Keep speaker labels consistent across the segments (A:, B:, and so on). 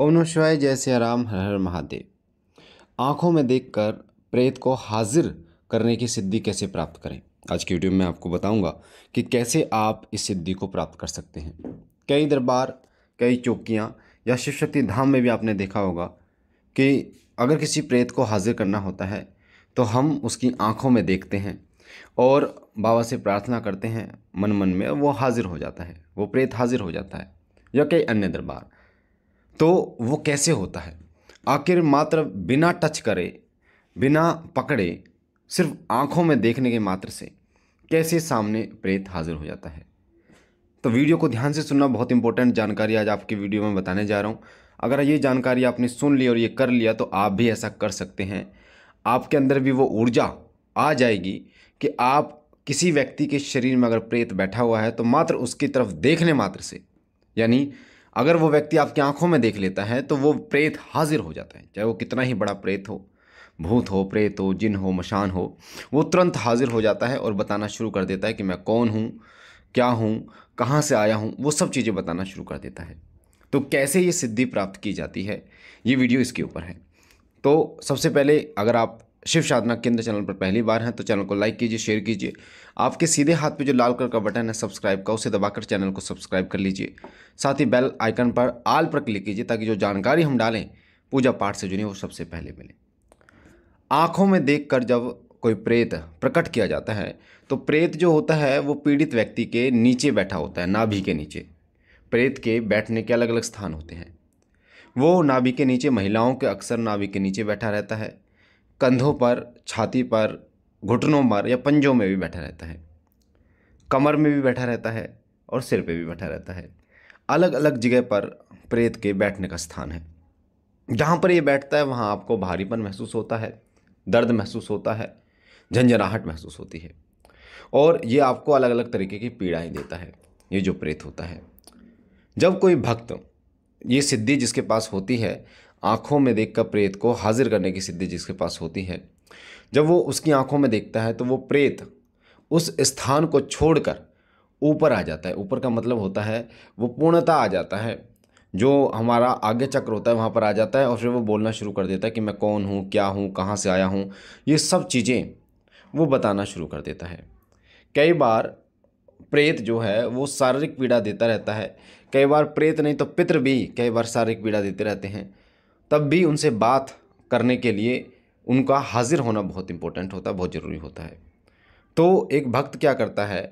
A: ओनो शिवाय जैसे आराम राम हर हर महादेव आँखों में देखकर प्रेत को हाजिर करने की सिद्धि कैसे प्राप्त करें आज की वीडियो में आपको बताऊंगा कि कैसे आप इस सिद्धि को प्राप्त कर सकते हैं कई दरबार कई चौकियाँ या शिव शक्ति धाम में भी आपने देखा होगा कि अगर किसी प्रेत को हाजिर करना होता है तो हम उसकी आँखों में देखते हैं और बाबा से प्रार्थना करते हैं मन मन में वो हाजिर हो जाता है वो प्रेत हाजिर हो जाता है या कई अन्य दरबार तो वो कैसे होता है आखिर मात्र बिना टच करे बिना पकड़े सिर्फ आँखों में देखने के मात्र से कैसे सामने प्रेत हाजिर हो जाता है तो वीडियो को ध्यान से सुनना बहुत इंपॉर्टेंट जानकारी आज आपकी वीडियो में बताने जा रहा हूँ अगर ये जानकारी आपने सुन ली और ये कर लिया तो आप भी ऐसा कर सकते हैं आपके अंदर भी वो ऊर्जा आ जाएगी कि आप किसी व्यक्ति के शरीर में अगर प्रेत बैठा हुआ है तो मात्र उसकी तरफ देखने मात्र से यानी अगर वो व्यक्ति आपकी आंखों में देख लेता है तो वो प्रेत हाजिर हो जाता है चाहे वो कितना ही बड़ा प्रेत हो भूत हो प्रेत हो जिन हो मशान हो वो तुरंत हाजिर हो जाता है और बताना शुरू कर देता है कि मैं कौन हूँ क्या हूँ कहाँ से आया हूँ वो सब चीज़ें बताना शुरू कर देता है तो कैसे ये सिद्धि प्राप्त की जाती है ये वीडियो इसके ऊपर है तो सबसे पहले अगर आप शिव साधना केंद्र चैनल पर पहली बार हैं तो चैनल को लाइक कीजिए शेयर कीजिए आपके सीधे हाथ पे जो लाल कलर का बटन है सब्सक्राइब का उसे दबाकर चैनल को सब्सक्राइब कर लीजिए साथ ही बेल आइकन पर आल पर क्लिक कीजिए ताकि जो जानकारी हम डालें पूजा पाठ से जुड़ी वो सबसे पहले मिले आँखों में देख कर जब कोई प्रेत प्रकट किया जाता है तो प्रेत जो होता है वो पीड़ित व्यक्ति के नीचे बैठा होता है नाभि के नीचे प्रेत के बैठने के अलग अलग स्थान होते हैं वो नाभि के नीचे महिलाओं के अक्सर नाभि के नीचे बैठा रहता है कंधों हम्म। पर छाती पर घुटनों पर या पंजों में भी बैठा रहता है कमर में भी बैठा रहता है और सिर पे भी बैठा रहता है अलग अलग जगह पर प्रेत के बैठने का स्थान है जहाँ पर ये बैठता है वहाँ आपको भारीपन महसूस होता है दर्द महसूस होता है झंझनाहट महसूस होती है और ये आपको अलग अलग तरीके की पीड़ाएँ देता है ये जो प्रेत होता है जब कोई भक्त ये सिद्धि जिसके पास होती है आँखों में देखकर प्रेत को हाजिर करने की सिद्धि जिसके पास होती है जब वो उसकी आँखों में देखता है तो वो प्रेत उस स्थान को छोड़कर ऊपर आ जाता है ऊपर का मतलब होता है वो पूर्णता आ जाता है जो हमारा आगे चक्र होता है वहाँ पर आ जाता है और फिर वो बोलना शुरू कर देता है कि मैं कौन हूँ क्या हूँ कहाँ से आया हूँ ये सब चीज़ें वो बताना शुरू कर देता है कई बार प्रेत जो है वो शारीरिक पीड़ा देता रहता है कई बार प्रेत नहीं तो पितृ भी कई बार शारीरिक पीड़ा देते रहते हैं तब भी उनसे बात करने के लिए उनका हाज़िर होना बहुत इम्पोर्टेंट होता है बहुत ज़रूरी होता है तो एक भक्त क्या करता है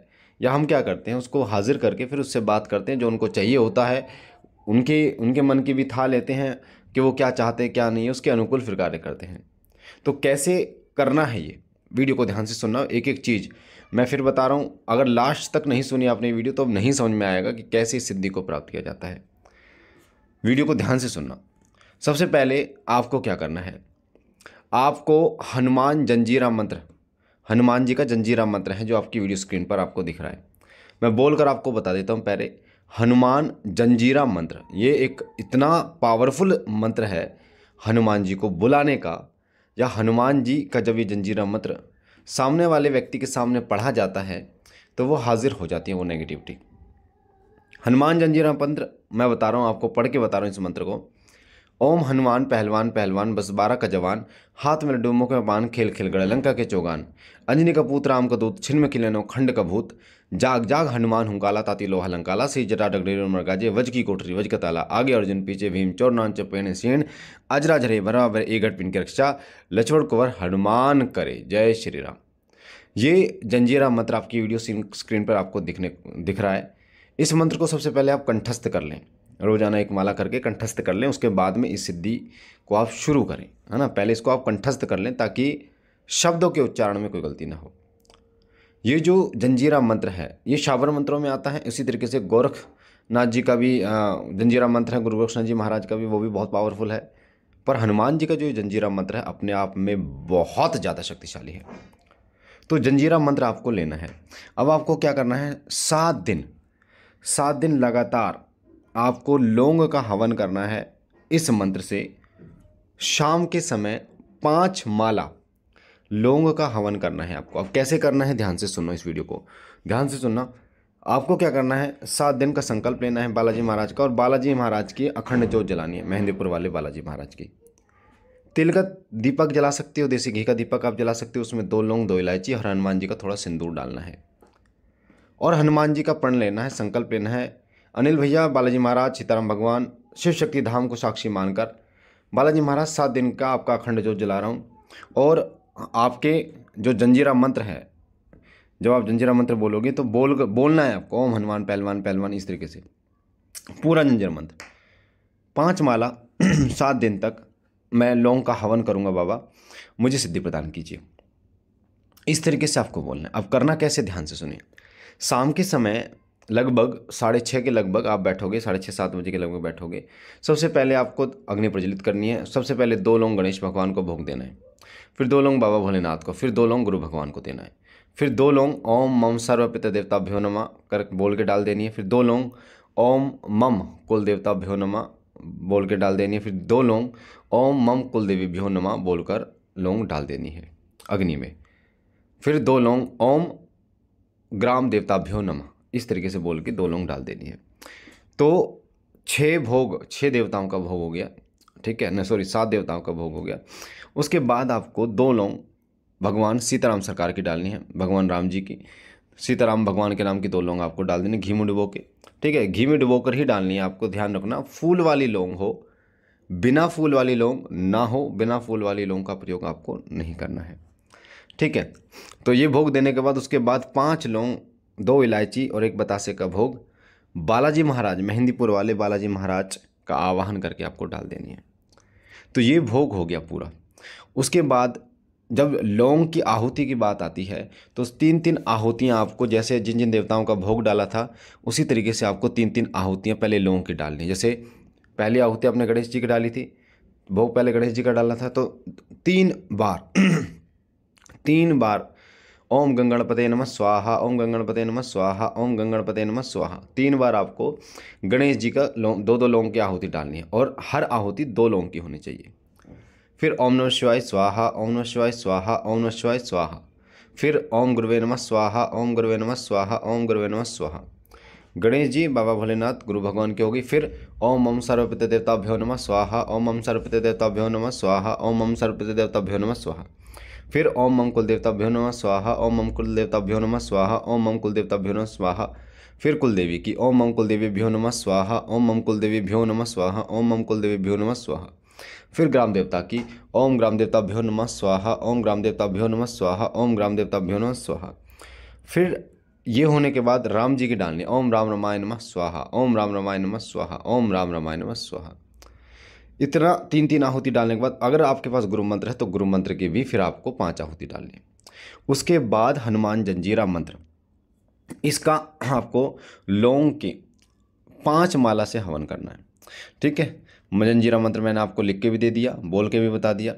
A: या हम क्या करते हैं उसको हाज़िर करके फिर उससे बात करते हैं जो उनको चाहिए होता है उनके उनके मन की भी था लेते हैं कि वो क्या चाहते हैं क्या नहीं है उसके अनुकूल फिर कार्य करते हैं तो कैसे करना है ये वीडियो को ध्यान से सुनना एक एक चीज़ मैं फिर बता रहा हूँ अगर लास्ट तक नहीं सुनी आपने वीडियो तो अब नहीं समझ में आएगा कि कैसे इस सिद्धि को प्राप्त किया जाता है वीडियो को ध्यान से सुनना सबसे पहले आपको क्या करना है आपको हनुमान जंजीरा मंत्र हनुमान जी का जंजीरा मंत्र है जो आपकी वीडियो स्क्रीन पर आपको दिख रहा है मैं बोलकर आपको बता देता हूँ पहले हनुमान जंजीरा मंत्र ये एक इतना पावरफुल मंत्र है हनुमान जी को बुलाने का या हनुमान जी का जब ये जंजीरा मंत्र सामने वाले व्यक्ति के सामने पढ़ा जाता है तो वो हाजिर हो जाती है वो नेगेटिविटी हनुमान जंजीरा मंत्र मैं बता रहा हूँ आपको पढ़ के बता रहा हूँ इस मंत्र को ओम हनुमान पहलवान पहलवान बस बारह का जवान हाथ में डूमो के पान खेल खेल गड़ लंका के चौगान अंजनी का पुत्र राम का दूत छिन्न किलनो खंड का भूत जाग जाग हनुमान हुंकाला ताती लोहा लंकाला सी जटा डगडेर मरगाजे वज की कोठरी वज का ताला आगे अर्जुन पीछे भीम चोर नान चपेण सेण अजरा झरे भरा भर ए पिन के रक्षा लछोड़ कुंवर हनुमान करे जय श्री राम ये जंजीरा मंत्र आपकी वीडियो स्क्रीन पर आपको दिखने दिख रहा है इस मंत्र को सबसे पहले आप कंठस्थ कर लें रोज़ाना एक माला करके कंठस्थ कर लें उसके बाद में इस सिद्धि को आप शुरू करें है ना पहले इसको आप कंठस्थ कर लें ताकि शब्दों के उच्चारण में कोई गलती ना हो ये जो जंजीरा मंत्र है ये शावर मंत्रों में आता है इसी तरीके से गोरखनाथ जी का भी जंजीरा मंत्र है गुरु गोरक्षनाथ जी महाराज का भी वो भी बहुत पावरफुल है पर हनुमान जी का जो जंजीरा मंत्र है अपने आप में बहुत ज़्यादा शक्तिशाली है तो जंजीरा मंत्र आपको लेना है अब आपको क्या करना है सात दिन सात दिन लगातार आपको लौंग का हवन करना है इस मंत्र से शाम के समय पांच माला लौंग का हवन करना है आपको अब कैसे करना है ध्यान से सुनो इस वीडियो को ध्यान से सुनना आपको क्या करना है सात दिन का संकल्प लेना है बालाजी महाराज का और बालाजी महाराज की अखंड जोत जलानी है मेहंदीपुर वाले बालाजी महाराज की तिल का दीपक जला सकते हो देसी घी का दीपक आप जला सकते हो उसमें दो लौंग दो इलायची और हनुमान जी का थोड़ा सिंदूर डालना है और हनुमान जी का प्रण लेना है संकल्प लेना है अनिल भैया बालाजी महाराज सीताराम भगवान शिव शक्ति धाम को साक्षी मानकर बालाजी महाराज सात दिन का आपका अखंड जोत जला रहा हूँ और आपके जो जंजीरा मंत्र है जब आप जंजीरा मंत्र बोलोगे तो बोल बोलना है आपको ओम हनुमान पहलवान पहलवान इस तरीके से पूरा जंजीरा मंत्र पांच माला सात दिन तक मैं लौंग का हवन करूँगा बाबा मुझे सिद्धि प्रदान कीजिए इस तरीके से आपको बोलना है अब करना कैसे ध्यान से सुनिए शाम के समय लगभग साढ़े छः के लगभग आप बैठोगे साढ़े छः सात बजे के लगभग बैठोगे सबसे पहले आपको अग्नि प्रज्वलित करनी है सबसे पहले दो लोग गणेश भगवान को भोग देना है फिर दो लोग बाबा भोलेनाथ को फिर दो लोग गुरु भगवान को देना है फिर दो लोग ओम मम सर्वपिता देवता भ्यो नमा कर बोल के डाल देनी है फिर दो लोग ओम मम कुल देवता भ्यो नमा बोल के डाल देनी है फिर दो लोग ओम मम कुल देवी भ्यो नमा बोलकर लोंग डाल देनी है अग्नि में फिर दो लोग ओम ग्राम देवता भ्यो नमा इस तरीके से बोल के दो लोंग डाल देनी है तो छः भोग छः देवताओं का भोग हो गया ठीक है न सॉरी सात देवताओं का भोग हो गया उसके बाद आपको दो लोंग भगवान सीताराम सरकार की डालनी है भगवान राम जी की सीताराम भगवान के नाम की दो लोंग आपको डाल देनी घी में डुबो के ठीक है घी में डुबो कर ही डालनी है आपको ध्यान रखना फूल वाली लोंग हो बिना फूल वाली लोंग ना हो बिना फूल वाली लोंग का प्रयोग आपको नहीं करना है ठीक है तो ये भोग देने के बाद उसके बाद पाँच लोंग दो इलायची और एक बतासे का भोग बालाजी महाराज मेहंदीपुर वाले बालाजी महाराज का आवाहन करके आपको डाल देनी है तो ये भोग हो गया पूरा उसके बाद जब लौंग की आहुति की बात आती है तो तीन तीन आहुतियाँ आपको जैसे जिन जिन देवताओं का भोग डाला था उसी तरीके से आपको तीन तीन आहुतियाँ पहले लौंग की डालनी जैसे पहली आहुति आपने गणेश जी की डाली थी भोग पहले गणेश जी का डाला था तो तीन बार तीन बार ओम गंगणपते नम स्वाहा ओम गंगणपते नम स्वाहा ओम गंगणपते नम स्वाहा तीन बार आपको गणेश जी का दो दो लोंग की आहुति डालनी है और हर आहुति दो लोंग की होनी चाहिए फिर ओम नम शिवाय स्वाहा ओम नम शिवाय स्वाहा ओम नम शिवाय स्वाहा फिर ओम गुरुवे नम स्वाहा ओम गुरुवे नम स्वाहा ओम गुरुवे नम स्वाहा गणेश जी बाबा भोलेनाथ गुरु भगवान की होगी फिर ओम ओम सर्वपित देवताभ्यो नम स्वाहा ओम ओम सर्वपित देवताभ्यो नम स्वाहा ओम ओम सर्वपित देवताभ्यो नम स्वाहा फिर ओम मम कुल भ्यो नम स्वाहा ओम मम कुल भ्यो नम स्वाहा ओम मम कुल भ्यो नम स्वाहा फिर कुलदेवी की ओम मम भ्यो नम स्वाहा ओम मम भ्यो नम स्वाहा ओम मम भ्यो नम स्वाहा फिर ग्राम देवता की ओम ग्राम भ्यो नम स्वाहा ओम ग्राम देवता भ्यो नम स्वाहा ओम ग्राम देवता भ्यो नम स्वाहा फिर ये होने के बाद राम जी की डालनी ओम राम रामाय नम स्वाहा ओम राम रामाय नम स्वाहा ओम राम रामाय नम स्वाहा इतना तीन तीन आहुति डालने के बाद अगर आपके पास गुरु मंत्र है तो गुरु मंत्र की भी फिर आपको पांच आहुति डालनी उसके बाद हनुमान जंजीरा मंत्र इसका आपको लौंग के पांच माला से हवन करना है ठीक है मजंजीरा मंत्र मैंने आपको लिख के भी दे दिया बोल के भी बता दिया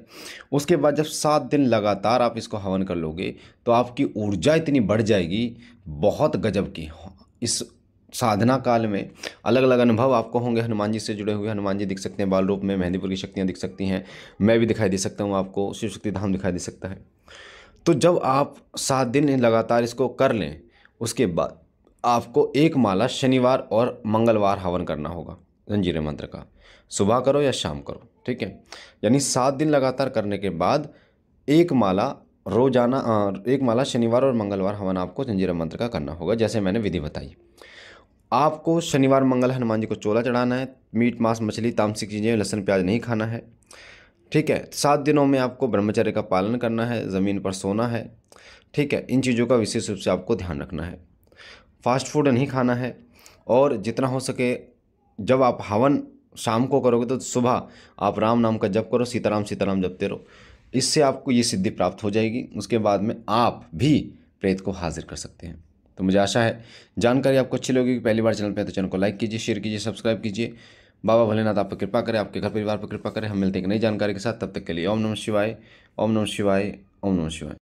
A: उसके बाद जब सात दिन लगातार आप इसको हवन कर लोगे तो आपकी ऊर्जा इतनी बढ़ जाएगी बहुत गजब की इस साधना काल में अलग अलग अनुभव आपको होंगे हनुमान जी से जुड़े हुए हनुमान जी दिख सकते हैं बाल रूप में मेहंदीपुर की शक्तियाँ दिख सकती हैं मैं भी दिखाई दे सकता हूँ आपको शिव शक्ति धाम दिखाई दे सकता है तो जब आप सात दिन लगातार इसको कर लें उसके बाद आपको एक माला शनिवार और मंगलवार हवन करना होगा जंजीर मंत्र का सुबह करो या शाम करो ठीक है यानी सात दिन लगातार करने के बाद एक माला रोजाना एक माला शनिवार और मंगलवार हवन आपको जंजीरा मंत्र का करना होगा जैसे मैंने विधि बताई आपको शनिवार मंगल हनुमान जी को चोला चढ़ाना है मीट मांस मछली तामसिक चीज़ें लहसुन प्याज नहीं खाना है ठीक है सात दिनों में आपको ब्रह्मचर्य का पालन करना है ज़मीन पर सोना है ठीक है इन चीज़ों का विशेष रूप से आपको ध्यान रखना है फास्ट फूड नहीं खाना है और जितना हो सके जब आप हवन शाम को करोगे तो सुबह आप राम नाम का जप करो सीताराम सीताराम जपते रहो इससे आपको ये सिद्धि प्राप्त हो जाएगी उसके बाद में आप भी प्रेत को हाजिर कर सकते हैं तो मुझे आशा है जानकारी आपको अच्छी लगी पहली बार चैनल पर तो चैनल को लाइक कीजिए शेयर कीजिए सब्सक्राइब कीजिए बाबा भोलेनाथ आप पर कृपा करें आपके घर परिवार पर कृपा करें हम मिलते हैं एक नई जानकारी के साथ तब तक के लिए ओम नमः शिवाय ओम नमः शिवाय ओम नमः शिवाय